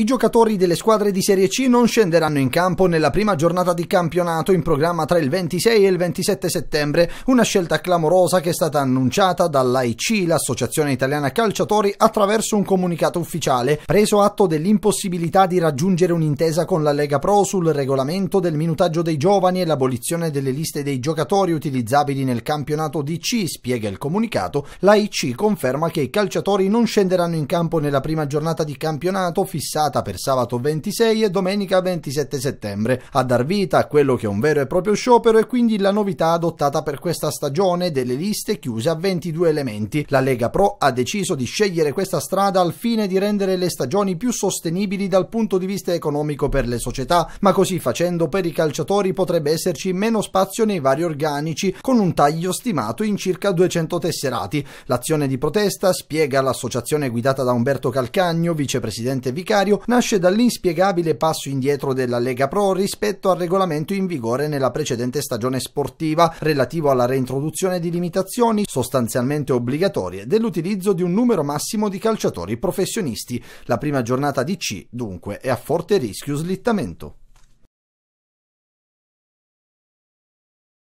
I giocatori delle squadre di Serie C non scenderanno in campo nella prima giornata di campionato in programma tra il 26 e il 27 settembre, una scelta clamorosa che è stata annunciata dall'AIC, l'Associazione Italiana Calciatori, attraverso un comunicato ufficiale, preso atto dell'impossibilità di raggiungere un'intesa con la Lega Pro sul regolamento del minutaggio dei giovani e l'abolizione delle liste dei giocatori utilizzabili nel campionato DC, spiega il comunicato, l'AIC conferma che i calciatori non scenderanno in campo nella prima giornata di campionato fissata programmata per sabato 26 e domenica 27 settembre, a dar vita a quello che è un vero e proprio sciopero e quindi la novità adottata per questa stagione delle liste chiuse a 22 elementi. La Lega Pro ha deciso di scegliere questa strada al fine di rendere le stagioni più sostenibili dal punto di vista economico per le società, ma così facendo per i calciatori potrebbe esserci meno spazio nei vari organici, con un taglio stimato in circa 200 tesserati. L'azione di protesta, spiega l'associazione guidata da Umberto Calcagno, vicepresidente vicario, nasce dall'inspiegabile passo indietro della Lega Pro rispetto al regolamento in vigore nella precedente stagione sportiva relativo alla reintroduzione di limitazioni sostanzialmente obbligatorie dell'utilizzo di un numero massimo di calciatori professionisti. La prima giornata di C, dunque, è a forte rischio slittamento.